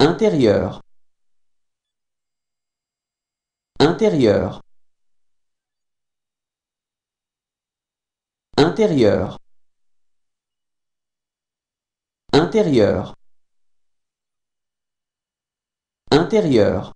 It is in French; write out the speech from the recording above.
Intérieur. Intérieur. Intérieur. Intérieur. Intérieur.